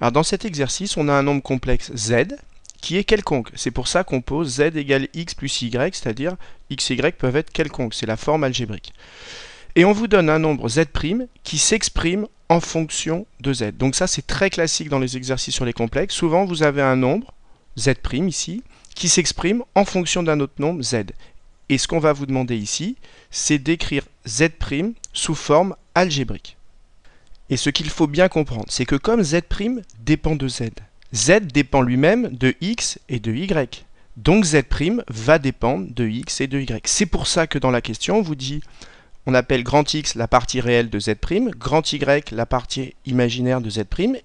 Alors dans cet exercice, on a un nombre complexe z qui est quelconque. C'est pour ça qu'on pose z égale x plus y, c'est-à-dire x et y peuvent être quelconques, c'est la forme algébrique. Et on vous donne un nombre z' qui s'exprime en fonction de z. Donc ça c'est très classique dans les exercices sur les complexes. Souvent vous avez un nombre, z' ici, qui s'exprime en fonction d'un autre nombre z. Et ce qu'on va vous demander ici, c'est d'écrire z' sous forme algébrique. Et ce qu'il faut bien comprendre, c'est que comme z' dépend de z, z dépend lui-même de x et de y. Donc z' va dépendre de x et de y. C'est pour ça que dans la question, on vous dit, on appelle grand X la partie réelle de z', grand Y la partie imaginaire de z',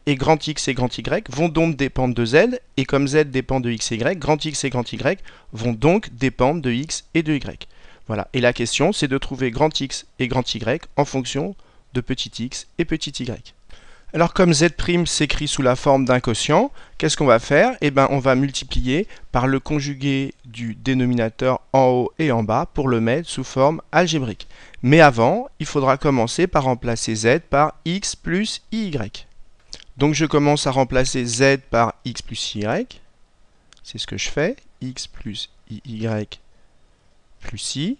et grand X et grand Y vont donc dépendre de z, et comme z dépend de x, et y, grand X et grand Y vont donc dépendre de x et de y. Voilà, et la question c'est de trouver grand X et grand Y en fonction de petit x et petit y. Alors comme z' s'écrit sous la forme d'un quotient, qu'est-ce qu'on va faire Eh bien on va multiplier par le conjugué du dénominateur en haut et en bas pour le mettre sous forme algébrique. Mais avant, il faudra commencer par remplacer z par x plus y. Donc je commence à remplacer z par x plus y. C'est ce que je fais. x plus y plus i.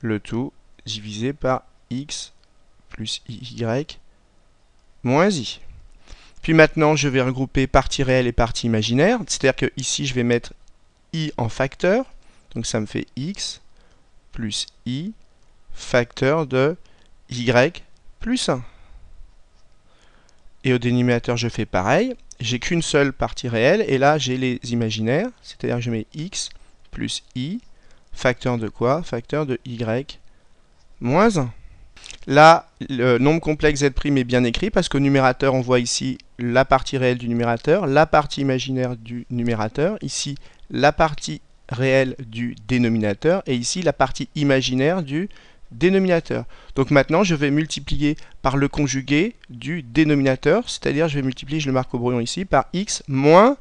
Le tout divisé par x plus y moins i. Puis maintenant, je vais regrouper partie réelle et partie imaginaire. C'est-à-dire que ici, je vais mettre i en facteur. Donc ça me fait x plus i facteur de y plus 1. Et au dénominateur, je fais pareil. J'ai qu'une seule partie réelle. Et là, j'ai les imaginaires. C'est-à-dire que je mets x plus i facteur de quoi Facteur de y moins 1. Là, le nombre complexe Z' est bien écrit parce qu'au numérateur, on voit ici la partie réelle du numérateur, la partie imaginaire du numérateur, ici la partie réelle du dénominateur et ici la partie imaginaire du dénominateur. Donc maintenant, je vais multiplier par le conjugué du dénominateur, c'est-à-dire je vais multiplier, je le marque au brouillon ici, par x moins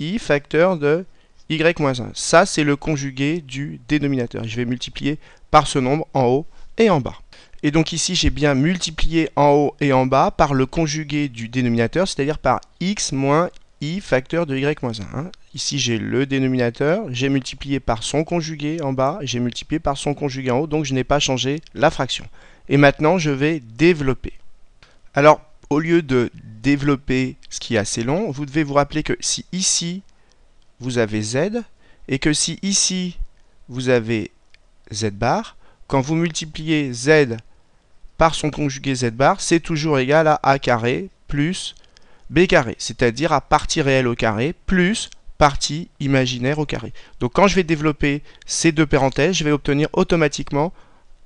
i facteur de y-1. moins Ça, c'est le conjugué du dénominateur. Je vais multiplier par ce nombre en haut et en bas. Et donc ici, j'ai bien multiplié en haut et en bas par le conjugué du dénominateur, c'est-à-dire par x moins i facteur de y moins 1. Hein. Ici, j'ai le dénominateur, j'ai multiplié par son conjugué en bas, j'ai multiplié par son conjugué en haut, donc je n'ai pas changé la fraction. Et maintenant, je vais développer. Alors, au lieu de développer ce qui est assez long, vous devez vous rappeler que si ici, vous avez z, et que si ici, vous avez z bar, quand vous multipliez z par son conjugué z bar, c'est toujours égal à a carré plus b carré, c'est-à-dire à partie réelle au carré plus partie imaginaire au carré. Donc quand je vais développer ces deux parenthèses, je vais obtenir automatiquement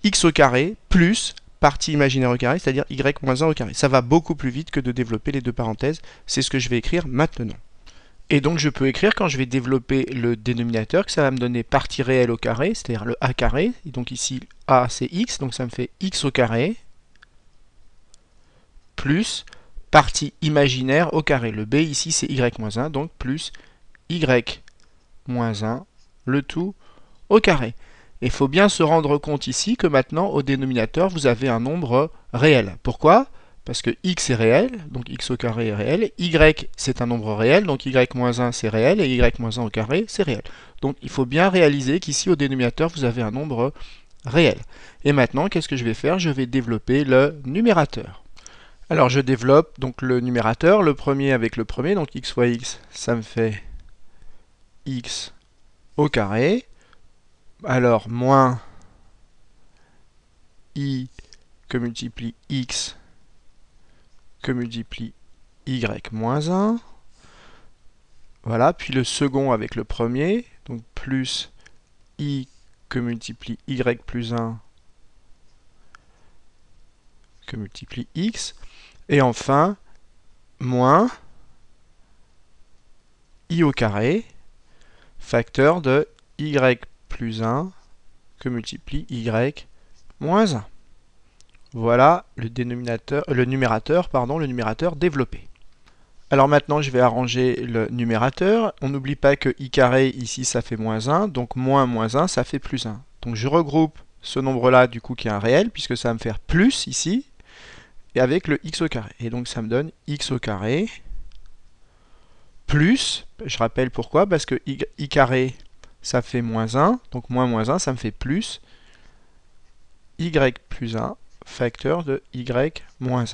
x au carré plus partie imaginaire au carré, c'est-à-dire y moins 1 au carré. Ça va beaucoup plus vite que de développer les deux parenthèses. C'est ce que je vais écrire maintenant. Et donc je peux écrire quand je vais développer le dénominateur que ça va me donner partie réelle au carré, c'est-à-dire le a carré. Et donc ici a c'est x, donc ça me fait x au carré plus partie imaginaire au carré. Le b ici c'est y-1, donc plus y-1, moins le tout au carré. Il faut bien se rendre compte ici que maintenant au dénominateur vous avez un nombre réel. Pourquoi Parce que x est réel, donc x au carré est réel, y c'est un nombre réel, donc y-1 moins c'est réel, et y-1 au carré c'est réel. Donc il faut bien réaliser qu'ici au dénominateur vous avez un nombre réel. Et maintenant qu'est-ce que je vais faire Je vais développer le numérateur. Alors je développe donc le numérateur, le premier avec le premier, donc x fois x, ça me fait x au carré. Alors moins i que multiplie x que multiplie y moins 1. Voilà, puis le second avec le premier, donc plus i que multiplie y plus 1 que multiplie x. Et enfin, moins i au carré, facteur de y plus 1 que multiplie y moins 1. Voilà le, dénominateur, euh, le numérateur, pardon, le numérateur développé. Alors maintenant, je vais arranger le numérateur. On n'oublie pas que i carré, ici, ça fait moins 1. Donc moins moins 1, ça fait plus 1. Donc je regroupe ce nombre-là, du coup, qui est un réel, puisque ça va me faire plus ici, et avec le x au carré. Et donc ça me donne x au carré plus, je rappelle pourquoi, parce que i, carré ça fait moins 1, donc moins moins 1 ça me fait plus y plus 1 facteur de y moins 1.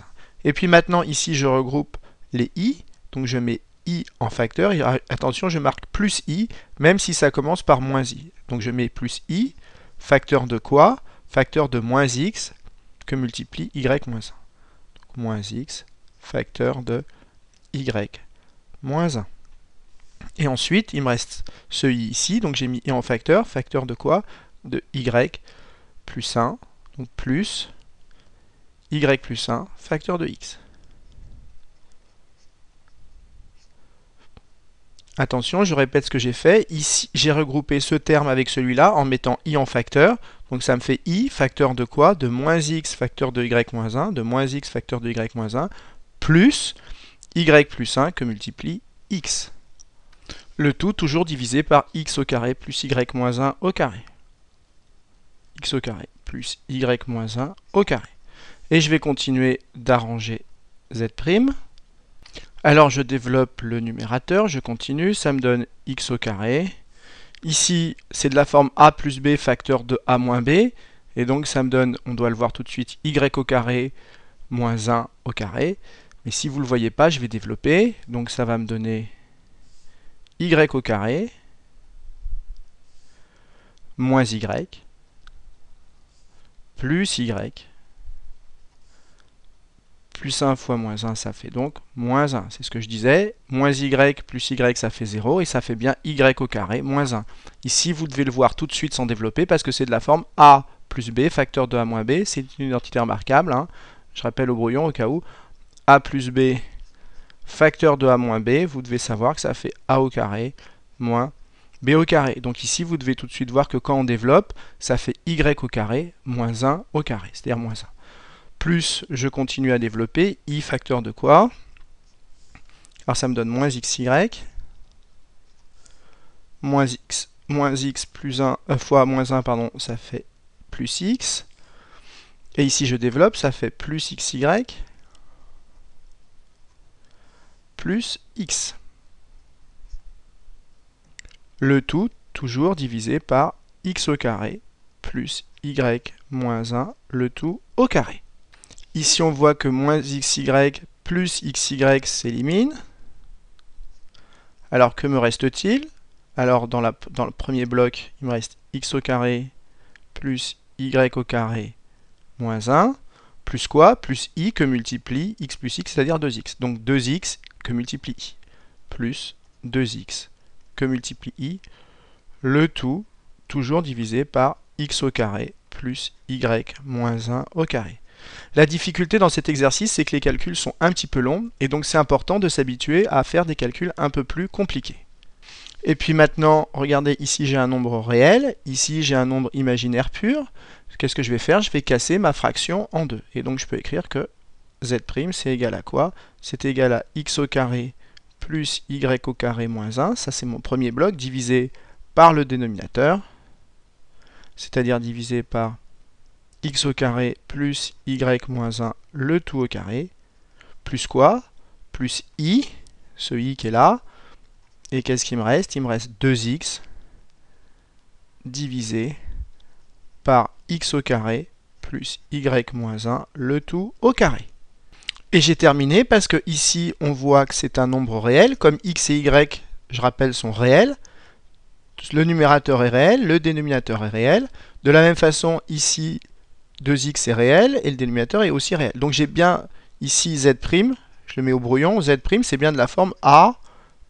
Et puis maintenant ici je regroupe les i, donc je mets i en facteur, attention je marque plus i, même si ça commence par moins i. Donc je mets plus i, facteur de quoi Facteur de moins x que multiplie y moins 1 moins x facteur de y moins 1. Et ensuite, il me reste ce i ici, donc j'ai mis i en facteur, facteur de quoi De y plus 1, donc plus y plus 1, facteur de x. Attention, je répète ce que j'ai fait. Ici, j'ai regroupé ce terme avec celui-là en mettant i en facteur. Donc ça me fait i facteur de quoi De moins x facteur de y moins 1, de moins x facteur de y moins 1, plus y plus 1 que multiplie x. Le tout toujours divisé par x au carré plus y moins 1 au carré. x au carré plus y moins 1 au carré. Et je vais continuer d'arranger z'. prime. Alors je développe le numérateur, je continue, ça me donne x au carré Ici, c'est de la forme a plus b facteur de a moins b. Et donc ça me donne, on doit le voir tout de suite, y au carré moins 1 au carré. Mais si vous ne le voyez pas, je vais développer. Donc ça va me donner y au carré moins y plus y plus 1 fois moins 1, ça fait donc moins 1. C'est ce que je disais. Moins y plus y, ça fait 0. Et ça fait bien y au carré moins 1. Ici, vous devez le voir tout de suite sans développer parce que c'est de la forme a plus b, facteur de a moins b. C'est une identité remarquable. Hein. Je rappelle au brouillon au cas où. a plus b, facteur de a moins b. Vous devez savoir que ça fait a au carré moins b au carré. Donc ici, vous devez tout de suite voir que quand on développe, ça fait y au carré moins 1 au carré. C'est-à-dire moins 1 plus je continue à développer, i facteur de quoi Alors ça me donne moins xy, moins x, moins x plus 1, euh, fois moins 1, pardon, ça fait plus x. Et ici je développe, ça fait plus xy, plus x. Le tout toujours divisé par x au carré plus y moins 1, le tout au carré. Ici, on voit que moins xy plus xy s'élimine. Alors, que me reste-t-il Alors, dans, le premier bloc, il me reste x au carré plus y au carré moins 1, plus quoi Plus i que multiplie x plus x, c'est-à-dire 2x. Donc 2x que multiplie i, plus 2x que multiplie i, le tout toujours divisé par x au carré plus y moins 1 au carré. La difficulté dans cet exercice, c'est que les calculs sont un petit peu longs, et donc c'est important de s'habituer à faire des calculs un peu plus compliqués. Et puis maintenant, regardez, ici j'ai un nombre réel, ici j'ai un nombre imaginaire pur. Qu'est-ce que je vais faire Je vais casser ma fraction en deux. Et donc je peux écrire que z' c'est égal à quoi C'est égal à x au carré plus y carré moins 1. Ça c'est mon premier bloc, divisé par le dénominateur, c'est-à-dire divisé par x au carré plus y moins 1, le tout au carré, plus quoi Plus i, ce i qui est là, et qu'est-ce qu'il me reste Il me reste 2x divisé par x au carré plus y moins 1, le tout au carré. Et j'ai terminé parce que ici on voit que c'est un nombre réel, comme x et y, je rappelle, sont réels, le numérateur est réel, le dénominateur est réel. De la même façon, ici, 2x est réel et le dénominateur est aussi réel. Donc j'ai bien ici z', je le mets au brouillon, z' c'est bien de la forme a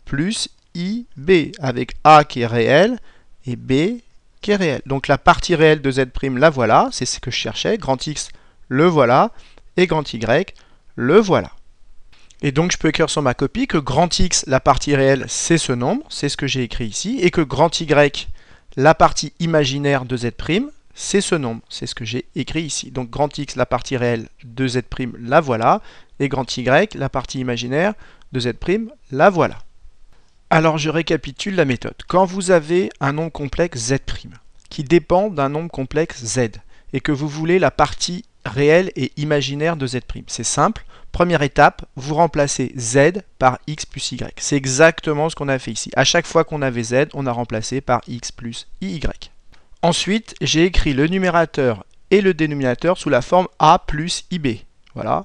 plus ib, avec a qui est réel et b qui est réel. Donc la partie réelle de z', la voilà, c'est ce que je cherchais, grand x, le voilà, et grand y, le voilà. Et donc je peux écrire sur ma copie que grand X, la partie réelle, c'est ce nombre, c'est ce que j'ai écrit ici, et que grand Y, la partie imaginaire de Z', c'est ce nombre, c'est ce que j'ai écrit ici. Donc grand X, la partie réelle, de z la voilà, et grand Y, la partie imaginaire, de z la voilà. Alors je récapitule la méthode. Quand vous avez un nombre complexe Z', qui dépend d'un nombre complexe Z, et que vous voulez la partie réelle et imaginaire de Z'. C'est simple. Première étape, vous remplacez Z par X plus Y. C'est exactement ce qu'on a fait ici. À chaque fois qu'on avait Z, on a remplacé par X plus Y. Ensuite, j'ai écrit le numérateur et le dénominateur sous la forme A plus IB. Voilà.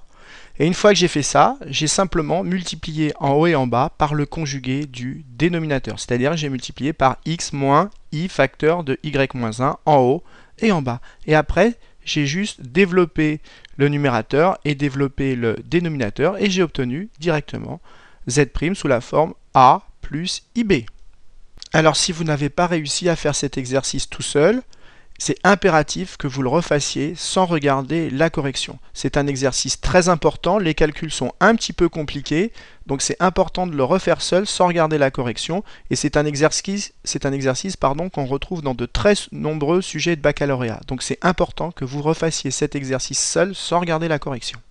Et une fois que j'ai fait ça, j'ai simplement multiplié en haut et en bas par le conjugué du dénominateur. C'est-à-dire j'ai multiplié par x moins i facteur de y-1 en haut et en bas. Et après, j'ai juste développé le numérateur et développé le dénominateur et j'ai obtenu directement z' sous la forme a plus ib. Alors si vous n'avez pas réussi à faire cet exercice tout seul, c'est impératif que vous le refassiez sans regarder la correction. C'est un exercice très important, les calculs sont un petit peu compliqués, donc c'est important de le refaire seul sans regarder la correction, et c'est un exercice, un exercice pardon, qu'on retrouve dans de très nombreux sujets de baccalauréat. Donc c'est important que vous refassiez cet exercice seul sans regarder la correction.